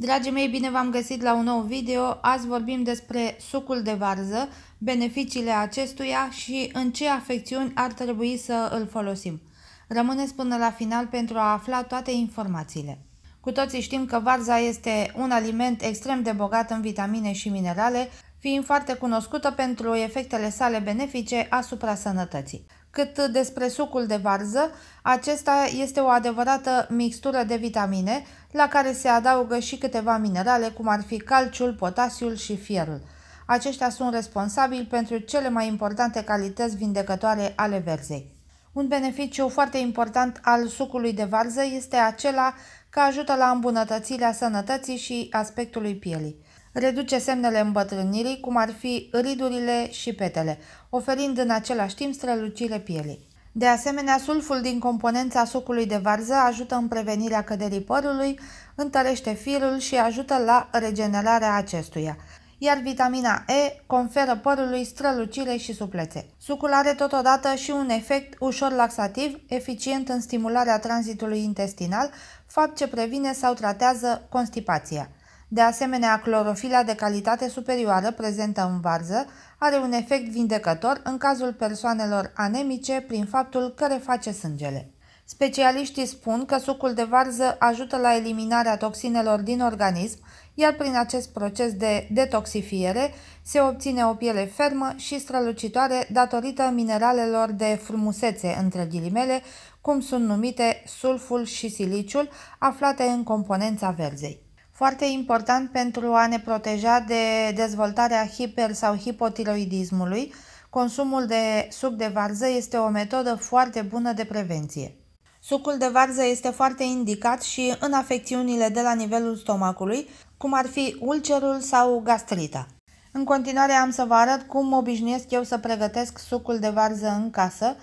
Dragii mei, bine v-am găsit la un nou video. Azi vorbim despre sucul de varză, beneficiile acestuia și în ce afecțiuni ar trebui să îl folosim. Rămâneți până la final pentru a afla toate informațiile. Cu toții știm că varza este un aliment extrem de bogat în vitamine și minerale, fiind foarte cunoscută pentru efectele sale benefice asupra sănătății. Cât despre sucul de varză, acesta este o adevărată mixtură de vitamine, la care se adaugă și câteva minerale, cum ar fi calciul, potasiul și fierul. Aceștia sunt responsabili pentru cele mai importante calități vindecătoare ale verzei. Un beneficiu foarte important al sucului de varză este acela că ajută la îmbunătățirea sănătății și aspectului pielii reduce semnele îmbătrânirii, cum ar fi ridurile și petele, oferind în același timp strălucire pielii. De asemenea, sulful din componența sucului de varză ajută în prevenirea căderii părului, întărește firul și ajută la regenerarea acestuia iar vitamina E conferă părului strălucire și suplețe. Sucul are totodată și un efect ușor laxativ, eficient în stimularea tranzitului intestinal, fapt ce previne sau tratează constipația. De asemenea, clorofila de calitate superioară prezentă în varză are un efect vindecător în cazul persoanelor anemice prin faptul că reface sângele. Specialiștii spun că sucul de varză ajută la eliminarea toxinelor din organism, iar prin acest proces de detoxifiere se obține o piele fermă și strălucitoare datorită mineralelor de frumusețe, între ghilimele, cum sunt numite sulful și siliciul, aflate în componența verzei foarte important pentru a ne proteja de dezvoltarea hiper- sau hipotiroidismului, consumul de suc de varză este o metodă foarte bună de prevenție. Sucul de varză este foarte indicat și în afecțiunile de la nivelul stomacului, cum ar fi ulcerul sau gastrita. În continuare am să vă arăt cum obișnuiesc eu să pregătesc sucul de varză în casă.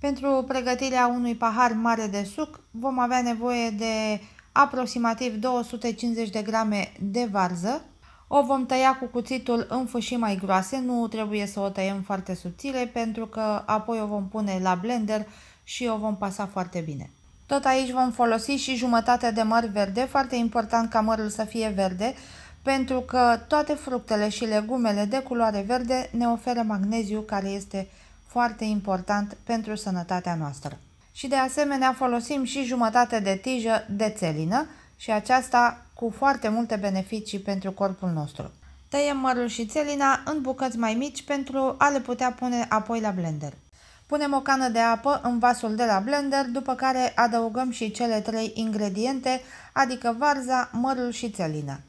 Pentru pregătirea unui pahar mare de suc vom avea nevoie de aproximativ 250 de grame de varză. O vom tăia cu cuțitul în fâșii mai groase, nu trebuie să o tăiem foarte subțire pentru că apoi o vom pune la blender și o vom pasa foarte bine. Tot aici vom folosi și jumătate de măr verde, foarte important ca mărul să fie verde, pentru că toate fructele și legumele de culoare verde ne oferă magneziu care este foarte important pentru sănătatea noastră și de asemenea folosim și jumătate de tijă de țelină și aceasta cu foarte multe beneficii pentru corpul nostru. Tăiem mărul și țelina în bucăți mai mici pentru a le putea pune apoi la blender. Punem o cană de apă în vasul de la blender, după care adăugăm și cele trei ingrediente, adică varza, mărul și țelina.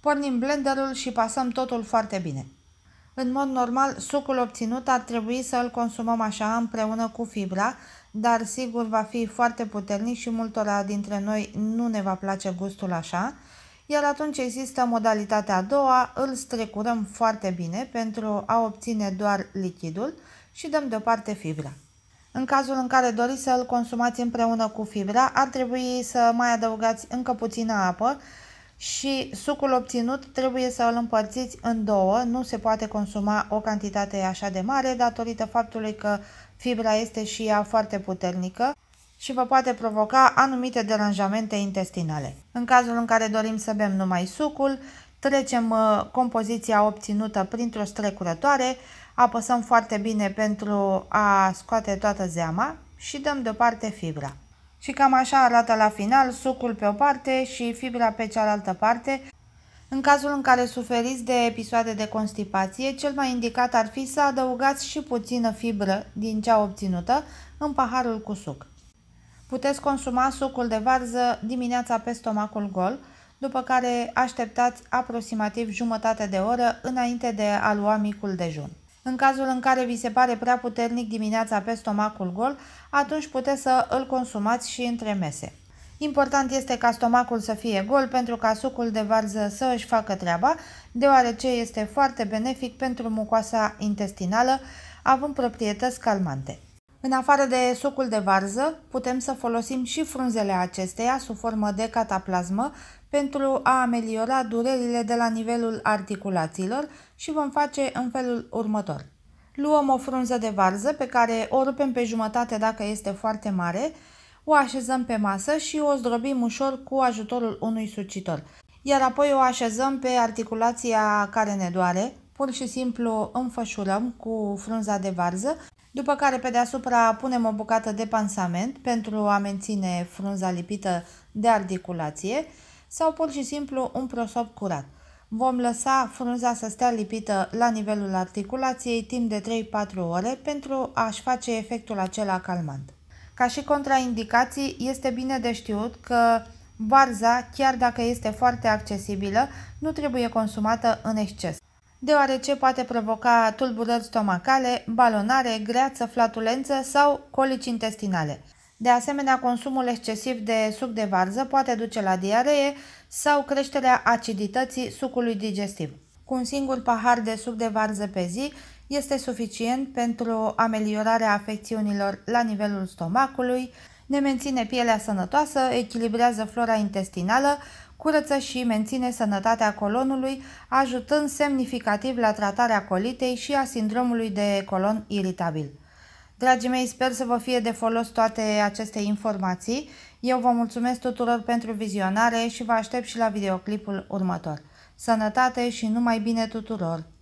Pornim blenderul și pasăm totul foarte bine. În mod normal, sucul obținut ar trebui să îl consumăm așa împreună cu fibra, dar sigur va fi foarte puternic și multora dintre noi nu ne va place gustul așa, iar atunci există modalitatea a doua, îl strecurăm foarte bine pentru a obține doar lichidul și dăm deoparte fibra. În cazul în care doriți să îl consumați împreună cu fibra, ar trebui să mai adăugați încă puțină apă și sucul obținut trebuie să îl împărțiți în două, nu se poate consuma o cantitate așa de mare datorită faptului că fibra este și ea foarte puternică și vă poate provoca anumite deranjamente intestinale. În cazul în care dorim să bem numai sucul, trecem uh, compoziția obținută printr-o strecurătoare, apăsăm foarte bine pentru a scoate toată zeama și dăm deoparte fibra. Și cam așa arată la final sucul pe o parte și fibra pe cealaltă parte. În cazul în care suferiți de episoade de constipație, cel mai indicat ar fi să adăugați și puțină fibră din cea obținută în paharul cu suc. Puteți consuma sucul de varză dimineața pe stomacul gol, după care așteptați aproximativ jumătate de oră înainte de a lua micul dejun. În cazul în care vi se pare prea puternic dimineața pe stomacul gol, atunci puteți să îl consumați și între mese. Important este ca stomacul să fie gol pentru ca sucul de varză să își facă treaba, deoarece este foarte benefic pentru mucoasa intestinală, având proprietăți calmante. În afară de sucul de varză, putem să folosim și frunzele acesteia sub formă de cataplasmă pentru a ameliora durerile de la nivelul articulațiilor și vom face în felul următor. Luăm o frunză de varză pe care o rupem pe jumătate dacă este foarte mare, o așezăm pe masă și o zdrobim ușor cu ajutorul unui sucitor. Iar apoi o așezăm pe articulația care ne doare, pur și simplu înfășurăm cu frunza de varză după care pe deasupra punem o bucată de pansament pentru a menține frunza lipită de articulație sau pur și simplu un prosop curat. Vom lăsa frunza să stea lipită la nivelul articulației timp de 3-4 ore pentru a-și face efectul acela calmant. Ca și contraindicații, este bine de știut că barza, chiar dacă este foarte accesibilă, nu trebuie consumată în exces deoarece poate provoca tulburări stomacale, balonare, greață, flatulență sau colici intestinale. De asemenea, consumul excesiv de suc de varză poate duce la diaree sau creșterea acidității sucului digestiv. Cu un singur pahar de suc de varză pe zi este suficient pentru ameliorarea afecțiunilor la nivelul stomacului, ne menține pielea sănătoasă, echilibrează flora intestinală, curăță și menține sănătatea colonului, ajutând semnificativ la tratarea colitei și a sindromului de colon iritabil. Dragii mei, sper să vă fie de folos toate aceste informații. Eu vă mulțumesc tuturor pentru vizionare și vă aștept și la videoclipul următor. Sănătate și numai bine tuturor!